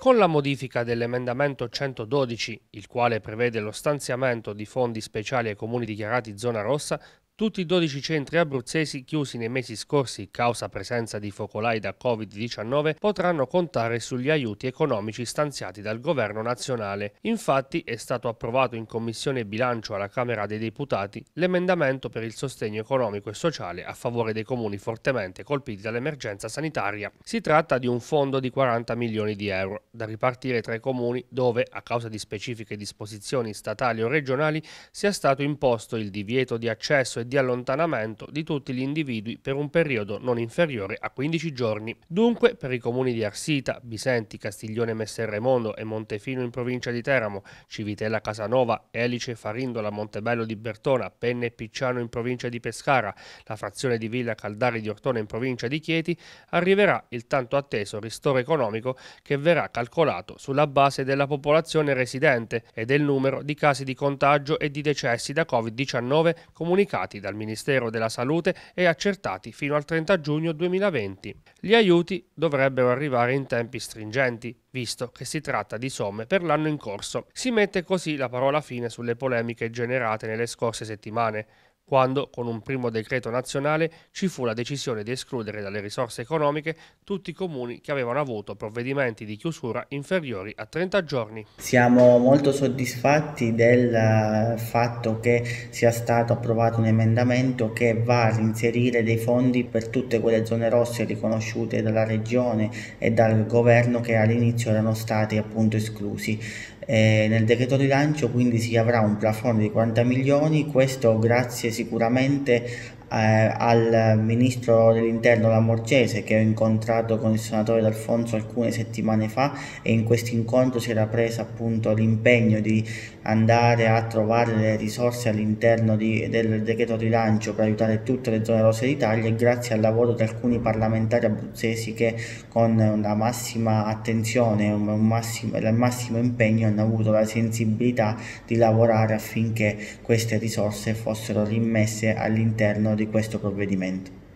Con la modifica dell'emendamento 112, il quale prevede lo stanziamento di fondi speciali ai comuni dichiarati zona rossa, tutti i 12 centri abruzzesi chiusi nei mesi scorsi causa presenza di focolai da Covid-19 potranno contare sugli aiuti economici stanziati dal governo nazionale. Infatti è stato approvato in Commissione Bilancio alla Camera dei Deputati l'emendamento per il sostegno economico e sociale a favore dei comuni fortemente colpiti dall'emergenza sanitaria. Si tratta di un fondo di 40 milioni di euro da ripartire tra i comuni dove, a causa di specifiche disposizioni statali o regionali, sia stato imposto il divieto di accesso e di allontanamento di tutti gli individui per un periodo non inferiore a 15 giorni. Dunque, per i comuni di Arsita, Bisenti, Castiglione Messerremondo e Montefino in provincia di Teramo, Civitella Casanova, Elice Farindola, Montebello di Bertona, Penne e Picciano in provincia di Pescara, la frazione di Villa Caldari di Ortona in provincia di Chieti, arriverà il tanto atteso ristoro economico che verrà calcolato sulla base della popolazione residente e del numero di casi di contagio e di decessi da Covid-19 comunicati effettuati dal Ministero della Salute e accertati fino al 30 giugno 2020. Gli aiuti dovrebbero arrivare in tempi stringenti, visto che si tratta di somme per l'anno in corso. Si mette così la parola fine sulle polemiche generate nelle scorse settimane quando, con un primo decreto nazionale, ci fu la decisione di escludere dalle risorse economiche tutti i comuni che avevano avuto provvedimenti di chiusura inferiori a 30 giorni. Siamo molto soddisfatti del eh, fatto che sia stato approvato un emendamento che va a inserire dei fondi per tutte quelle zone rosse riconosciute dalla Regione e dal Governo che all'inizio erano stati appunto esclusi. Eh, nel decreto rilancio quindi si avrà un plafond di 40 milioni, questo grazie sicuramente eh, al ministro dell'interno Lamorgese che ho incontrato con il senatore D'Alfonso alcune settimane fa e in questo incontro si era preso appunto l'impegno di andare a trovare le risorse all'interno di, del decreto di lancio per aiutare tutte le zone rose d'Italia e grazie al lavoro di alcuni parlamentari abruzzesi che con la massima attenzione e il massimo impegno hanno avuto la sensibilità di lavorare affinché queste risorse fossero rimesse all'interno di questo provvedimento.